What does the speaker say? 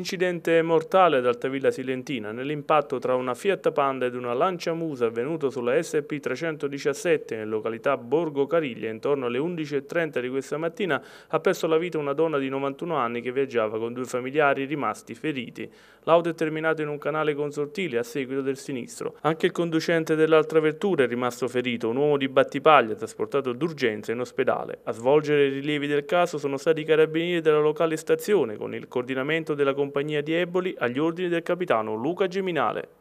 Incidente mortale ad Altavilla Silentina nell'impatto tra una Fiat Panda ed una Lancia Musa avvenuto sulla SP317 in località Borgo Cariglia intorno alle 11.30 di questa mattina ha perso la vita una donna di 91 anni che viaggiava con due familiari rimasti feriti. L'auto è terminato in un canale consortile a seguito del sinistro. Anche il conducente dell'altra vettura è rimasto ferito, un uomo di battipaglia trasportato d'urgenza in ospedale. A svolgere i rilievi del caso sono stati i carabinieri della locale stazione con il coordinamento della compagnia compagnia di Eboli agli ordini del capitano Luca Geminale.